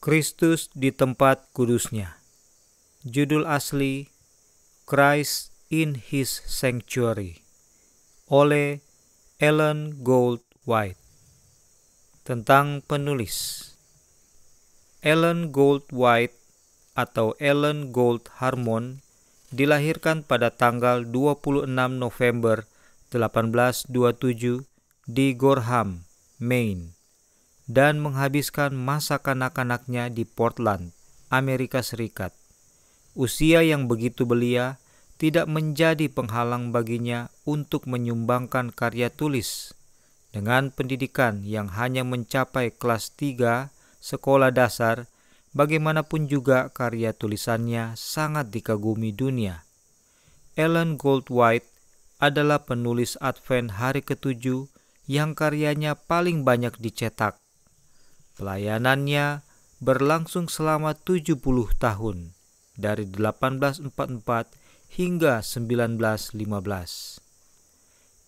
Kristus di tempat kudusnya. Judul asli Christ in His Sanctuary oleh Ellen Gold White. Tentang penulis Ellen Gold White atau Ellen Gold Harmon dilahirkan pada tanggal 26 November 1827 di Gorham, Maine dan menghabiskan masa kanak-kanaknya di Portland, Amerika Serikat. Usia yang begitu belia tidak menjadi penghalang baginya untuk menyumbangkan karya tulis. Dengan pendidikan yang hanya mencapai kelas 3 sekolah dasar, bagaimanapun juga karya tulisannya sangat dikagumi dunia. Ellen Goldwhite adalah penulis Advent hari ketujuh yang karyanya paling banyak dicetak Pelayanannya berlangsung selama 70 tahun, dari 1844 hingga 1915.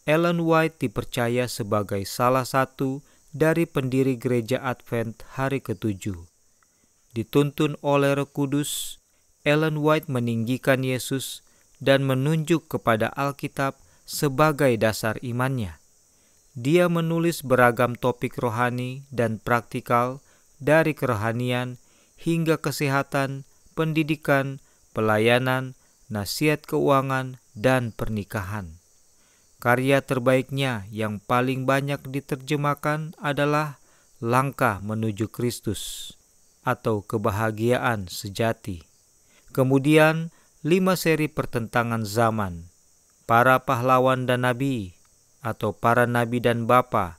Ellen White dipercaya sebagai salah satu dari pendiri gereja Advent hari ketujuh. Dituntun oleh Roh Kudus, Ellen White meninggikan Yesus dan menunjuk kepada Alkitab sebagai dasar imannya. Dia menulis beragam topik rohani dan praktikal dari kerohanian hingga kesehatan, pendidikan, pelayanan, nasihat keuangan, dan pernikahan. Karya terbaiknya yang paling banyak diterjemahkan adalah Langkah Menuju Kristus atau Kebahagiaan Sejati. Kemudian, lima seri pertentangan zaman, para pahlawan dan nabi, atau para nabi dan bapa,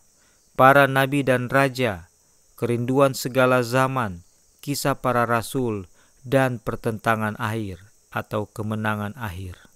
para nabi dan raja, kerinduan segala zaman, kisah para rasul, dan pertentangan akhir atau kemenangan akhir.